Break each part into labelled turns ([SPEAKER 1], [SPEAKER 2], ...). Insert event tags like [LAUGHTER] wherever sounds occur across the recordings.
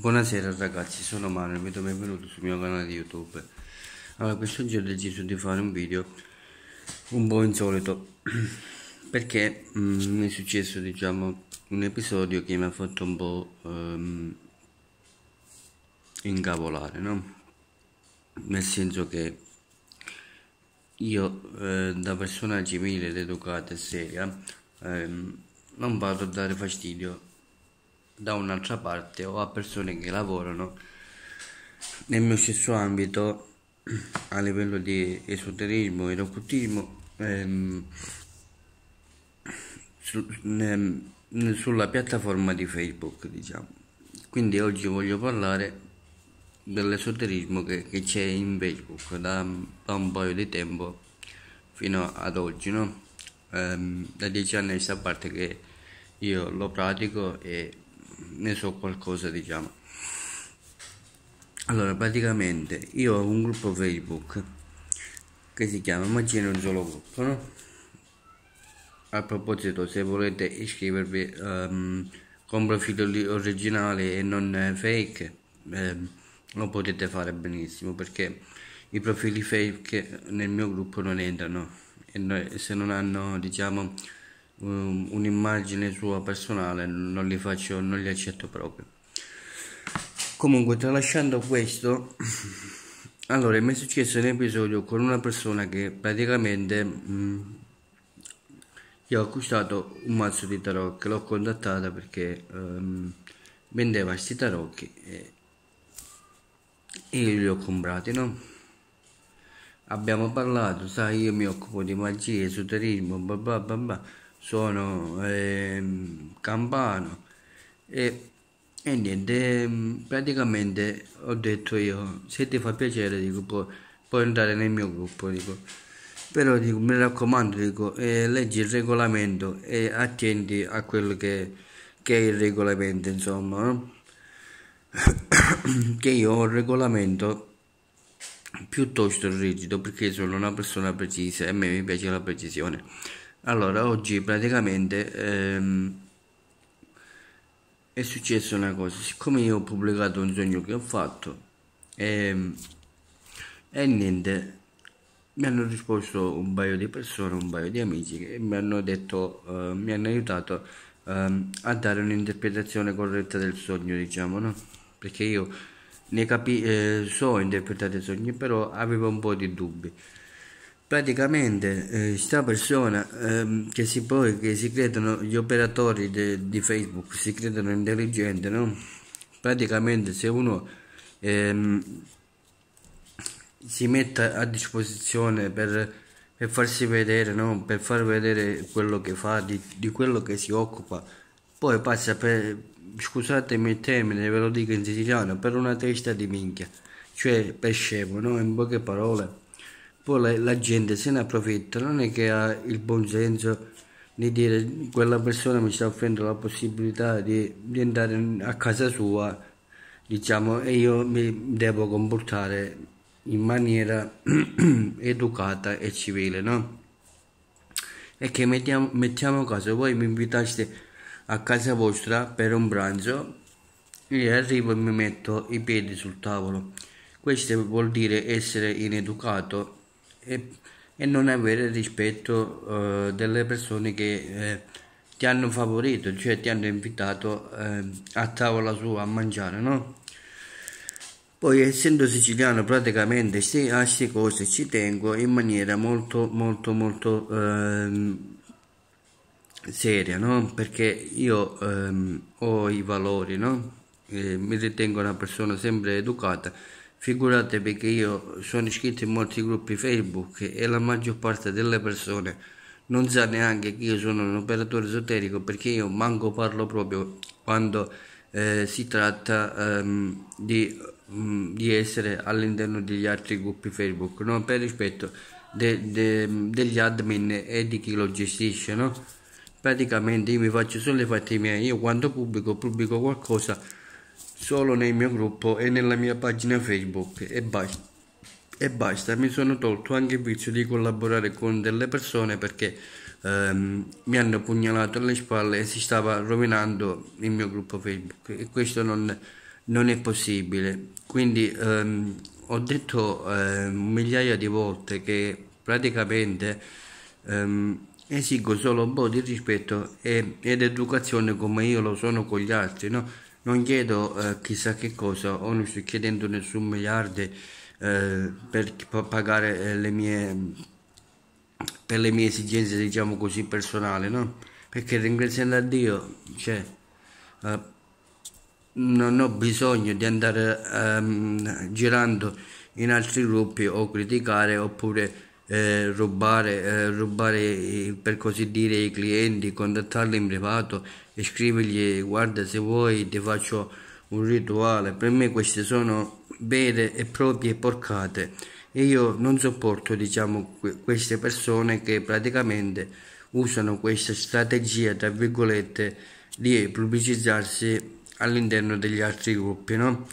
[SPEAKER 1] Buonasera ragazzi, sono Manuel, mi do benvenuto sul mio canale di YouTube. Allora, quest'oggi ho deciso di fare un video un po' insolito [CLEARS THROAT] perché mi mm, è successo, diciamo, un episodio che mi ha fatto un po' um, incavolare, no? Nel senso che io eh, da persona civile ed educata e seria ehm, non vado a dare fastidio da un'altra parte o a persone che lavorano nel mio stesso ambito [CLEARS THROAT] a livello di esoterismo ed occultismo ehm, su, ehm, sulla piattaforma di Facebook diciamo quindi oggi voglio parlare dell'esoterismo che, che c'è in Facebook da, da, un paio di tempo fino ad oggi no? ehm, da dieci anni a questa parte che io lo pratico e ne so qualcosa diciamo allora praticamente io ho un gruppo facebook che si chiama immagino un solo gruppo no? a proposito se volete iscrivervi um, con profilo originale e non eh, fake eh, lo potete fare benissimo perché i profili fake nel mio gruppo non entrano e se non hanno diciamo un'immagine sua personale non li faccio, non li accetto proprio. Comunque, tralasciando questo, [CLEARS THROAT] allora mi è successo un episodio con una persona che praticamente mh, mm, gli ho acquistato un mazzo di tarocchi, l'ho contattata perché um, vendeva questi tarocchi e, e io li ho comprati, no? abbiamo parlato, sai, io mi occupo di magia, esoterismo, bla bla bla bla sono eh, campano e, e, niente ehm, praticamente ho detto io se ti fa piacere dico puoi, puoi entrare nel mio gruppo dico però dico, mi raccomando dico, eh, leggi il regolamento e attenti a quello che, che è il regolamento insomma no? [COUGHS] che io ho un regolamento piuttosto rigido perché sono una persona precisa e a me mi piace la precisione allora, oggi praticamente ehm, è successa una cosa, siccome io ho pubblicato un sogno che ho fatto ehm, e niente, mi hanno risposto un paio di persone, un paio di amici che mi hanno detto, eh, mi hanno aiutato ehm, a dare un'interpretazione corretta del sogno, diciamo, no? Perché io ne capì, eh, so interpretare i sogni, però avevo un po' di dubbi praticamente questa eh, persona eh, che si poi che si credono gli operatori de, di Facebook si credono intelligenti no praticamente se uno eh, si mette a disposizione per, per farsi vedere no? per far vedere quello che fa di, di quello che si occupa poi passa per scusatemi il termine ve lo dico in siciliano per una testa di minchia cioè per scemo no in poche parole poi la, la gente se ne approfitta, non è che ha il buon senso di dire quella persona mi sta offrendo la possibilità di, di andare a casa sua, diciamo, e io mi devo comportare in maniera [CLEARS THROAT] educata e civile, no? E che mettiamo, mettiamo caso, voi mi invitaste a casa vostra per un pranzo, io arrivo e mi metto i piedi sul tavolo. Questo vuol dire essere ineducato e, e non avere rispetto eh, delle persone che eh, ti hanno favorito, cioè ti hanno invitato eh, a tavola sua a mangiare, no? Poi essendo siciliano praticamente a queste cose ci tengo in maniera molto molto molto ehm, seria, no? Perché io ehm, ho i valori, no? mi ritengo una persona sempre educata Figuratevi che io sono iscritto in molti gruppi Facebook e la maggior parte delle persone non sa neanche che io sono un operatore esoterico perché io manco parlo proprio quando eh, si tratta ehm, di, mh, mm, di, essere all'interno degli altri gruppi Facebook, no? per rispetto de, de, degli admin e di chi lo gestisce. No? Praticamente io mi faccio solo i fatti miei, io quando pubblico pubblico qualcosa solo nel mio gruppo e nella mia pagina Facebook e basta. E basta, mi sono tolto anche il vizio di collaborare con delle persone perché ehm, mi hanno pugnalato alle spalle e si stava rovinando il mio gruppo Facebook e questo non, non è possibile. Quindi ehm, ho detto eh, migliaia di volte che praticamente ehm, esigo solo un po' di rispetto e, ed educazione come io lo sono con gli altri, no? Non chiedo eh, chissà che cosa, o non sto chiedendo nessun miliardo eh, per pagare eh, le mie, per le mie esigenze, diciamo così, personali, no? Perché ringraziando a Dio, cioè, eh, non ho bisogno di andare ehm, girando in altri gruppi o criticare oppure eh, rubare, eh, rubare eh, per così dire i clienti, contattarli in privato e scrivergli guarda se vuoi ti faccio un rituale. Per me queste sono vere e proprie porcate e io non sopporto diciamo queste persone che praticamente usano questa strategia tra virgolette di pubblicizzarsi all'interno degli altri gruppi no?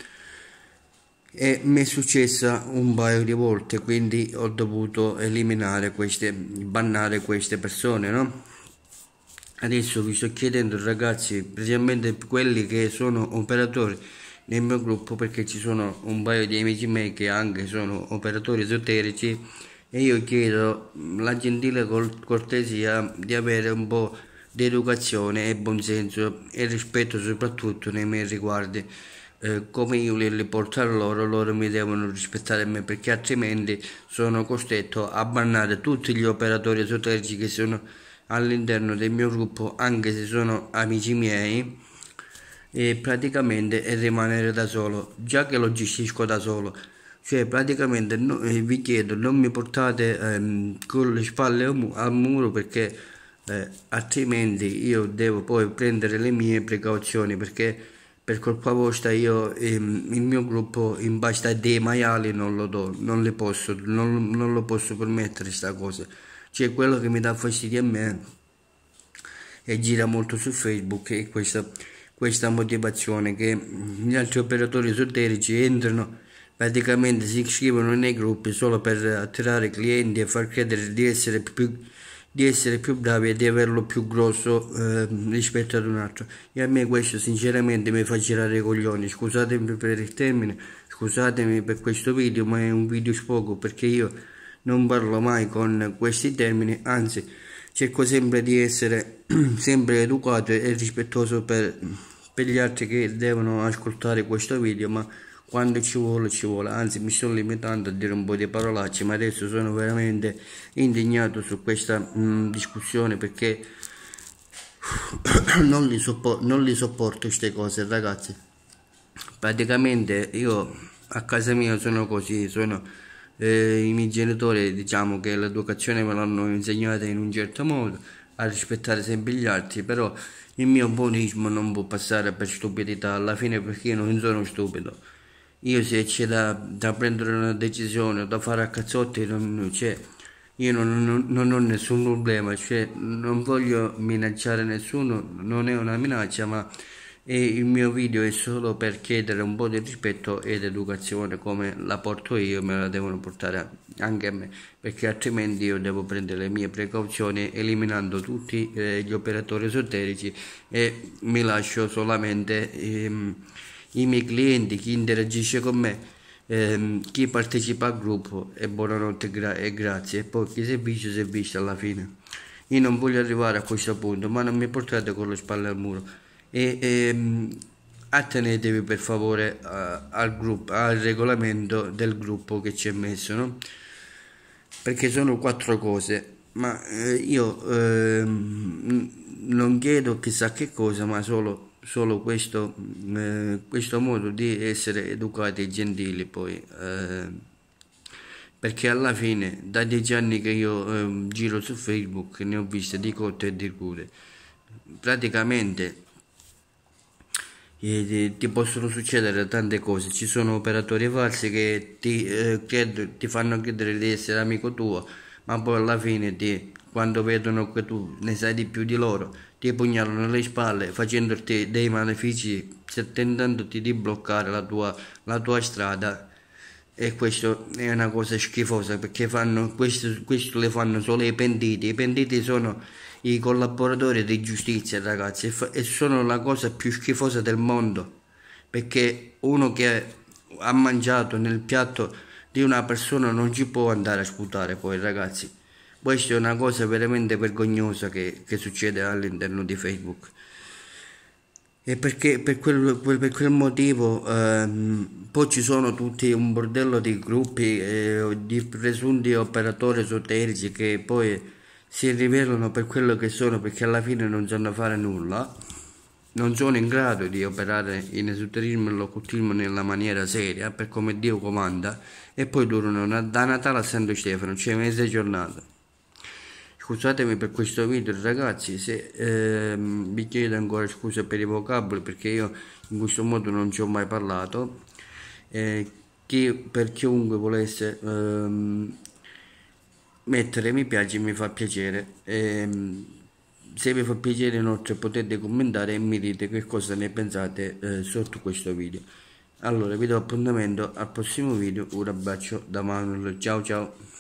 [SPEAKER 1] e mi è successa un paio di volte quindi ho dovuto eliminare queste bannare queste persone no adesso vi sto chiedendo ragazzi precisamente quelli che sono operatori nel mio gruppo perché ci sono un paio di amici miei che anche sono operatori esoterici e io chiedo la gentile cortesia di avere un po' di educazione e buonsenso e rispetto soprattutto nei miei riguardi eh, come io le, le porto a loro, loro mi devono rispettare a me perché altrimenti sono costretto a bannare tutti gli operatori esoterici che sono all'interno del mio gruppo anche se sono amici miei e praticamente e rimanere da solo già che lo gestisco da solo cioè praticamente no, eh, vi chiedo non mi portate ehm, con le spalle al, al muro perché eh, altrimenti io devo poi prendere le mie precauzioni perché per colpa vostra io ehm, il mio gruppo in basta dei maiali non lo do, non le posso, non, non lo posso permettere sta cosa. Cioè quello che mi dà fastidio a me e gira molto su Facebook è questa, questa motivazione che gli altri operatori esoterici entrano praticamente si iscrivono nei gruppi solo per attirare clienti e far credere di essere più di essere più bravi e di averlo più grosso eh, rispetto ad un altro e a me questo sinceramente mi fa girare i coglioni scusatemi per il termine scusatemi per questo video ma è un video sfogo perché io non parlo mai con questi termini anzi cerco sempre di essere [CLEARS THROAT] sempre educato e rispettoso per, per gli altri che devono ascoltare questo video ma quando ci vuole ci vuole anzi mi sto limitando a dire un po' di parolacce ma adesso sono veramente indignato su questa mh, mm, discussione perché [COUGHS] non li, sopporto, non li sopporto queste cose ragazzi praticamente io a casa mia sono così sono eh, i miei genitori diciamo che l'educazione me l'hanno insegnata in un certo modo a rispettare sempre gli altri però il mio buonismo non può passare per stupidità alla fine perché io non sono stupido io se c'è da, da, prendere una decisione da fare a cazzotti non, cioè, io non, non, non, ho nessun problema cioè, non voglio minacciare nessuno non è una minaccia ma il mio video è solo per chiedere un po' di rispetto ed educazione come la porto io me la devono portare anche a me perché altrimenti io devo prendere le mie precauzioni eliminando tutti eh, gli operatori esoterici e mi lascio solamente ehm, i miei clienti, chi interagisce con me, ehm, chi partecipa al gruppo e buonanotte gra e grazie. E poi chi si è visto si è visto alla fine. Io non voglio arrivare a questo punto, ma non mi portate con le spalle al muro. E, ehm, attenetevi per favore a, al, gruppo, al regolamento del gruppo che ci è messo, no? perché sono quattro cose, ma eh, io ehm, non chiedo chissà che cosa, ma solo solo questo, mm, eh, questo, modo di essere educati e gentili poi eh, perché alla fine da dieci anni che io eh, giro su Facebook ne ho viste di cotte e di crude praticamente eh, ti possono succedere tante cose ci sono operatori falsi che ti, eh, credo, ti fanno credere di essere amico tuo ma poi alla fine ti, quando vedono che tu ne sai di più di loro ti pugnalano le spalle facendoti dei malefici, tentandoti di bloccare la tua, la tua strada e questo è una cosa schifosa perché fanno, questo, questo le fanno solo i pentiti i pentiti sono i collaboratori di giustizia ragazzi e, fa, e sono la cosa più schifosa del mondo perché uno che ha mangiato nel piatto di una persona non ci può andare a sputare poi ragazzi questa è una cosa veramente vergognosa che, che succede all'interno di Facebook. E perché per quel, per quel motivo ehm, poi ci sono tutti un bordello di gruppi eh, di presunti operatori esoterici che poi si rivelano per quello che sono perché alla fine non sanno fare nulla, non sono in grado di operare in esoterismo e l'occultismo nella maniera seria per come Dio comanda e poi durano da Natale a Santo Stefano, cioè mese e giornata. Scusatemi per questo video ragazzi, se ehm, vi chiedo ancora scusa per i vocaboli perché io in questo modo non ci ho mai parlato. Eh, chi, per chiunque volesse ehm, mettere mi piace mi fa piacere. Ehm, se vi fa piacere inoltre potete commentare e mi dite che cosa ne pensate eh, sotto questo video allora vi do appuntamento al prossimo video un abbraccio da Manuel ciao ciao